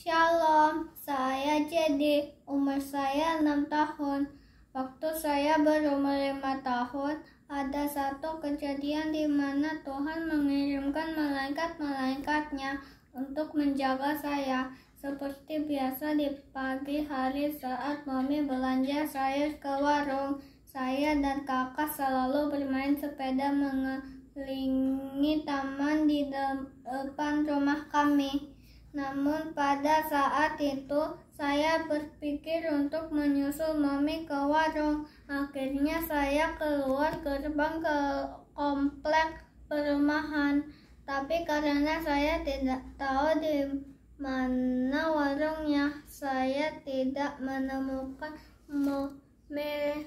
Shalom, saya jadi. Umur saya enam tahun. Waktu saya berumur 5 tahun, ada satu kejadian di mana Tuhan mengirimkan malaikat-malaikatnya untuk menjaga saya. Seperti biasa di pagi hari saat mami belanja saya ke warung, saya dan kakak selalu bermain sepeda mengelilingi taman di depan rumah kami. Namun pada saat itu saya berpikir untuk menyusul mami ke warung. Akhirnya saya keluar gerbang ke komplek perumahan. Tapi karena saya tidak tahu di mana warungnya, saya tidak menemukan mami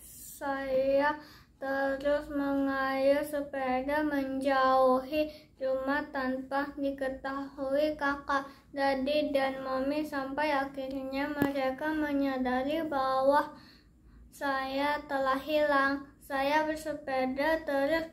saya terus mengayuh sepeda menjauhi rumah tanpa diketahui kakak, dadi dan mami sampai akhirnya mereka menyadari bahwa saya telah hilang. Saya bersepeda terus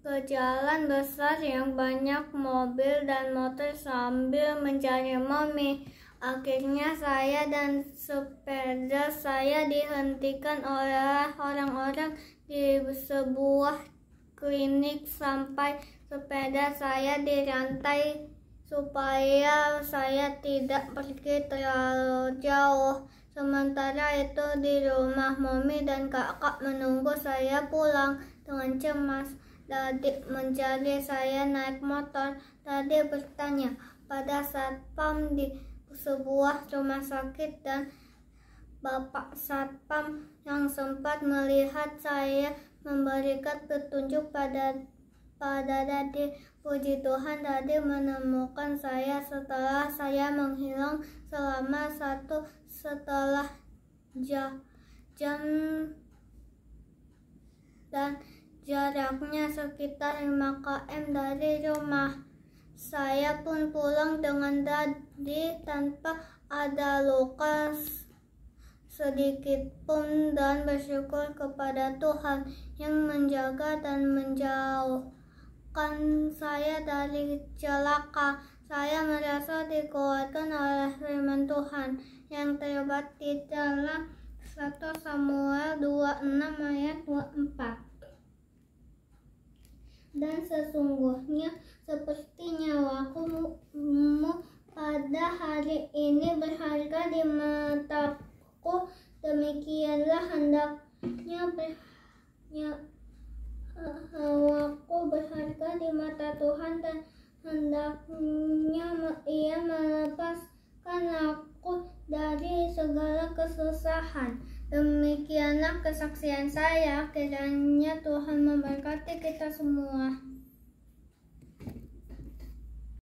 ke jalan besar yang banyak mobil dan motor sambil mencari mami. Akhirnya saya dan sepeda saya dihentikan oleh orang-orang di sebuah klinik sampai sepeda saya dirantai supaya saya tidak pergi terlalu jauh. Sementara itu di rumah Momi dan kakak menunggu saya pulang dengan cemas. Tadi mencari saya naik motor. Tadi bertanya pada saat pam di sebuah rumah sakit dan Bapak Satpam yang sempat melihat saya memberikan petunjuk pada pada Dadi. Puji Tuhan Dadi menemukan saya setelah saya menghilang selama satu setelah jam, jam dan jaraknya sekitar 5 km dari rumah. Saya pun pulang dengan dadi tanpa ada luka sedikit pun dan bersyukur kepada Tuhan yang menjaga dan menjauhkan saya dari celaka. Saya merasa dikuatkan oleh firman Tuhan yang terdapat di dalam 1 Samuel 26 ayat 24 dan sesungguhnya seperti nyawaku pada hari ini berharga di mataku demikianlah hendaknya hawaku berharga di mata Tuhan dan hendaknya ia melepaskan aku dari segala kesusahan demikianlah kesaksian saya kiranya Tuhan memberkati kita semua.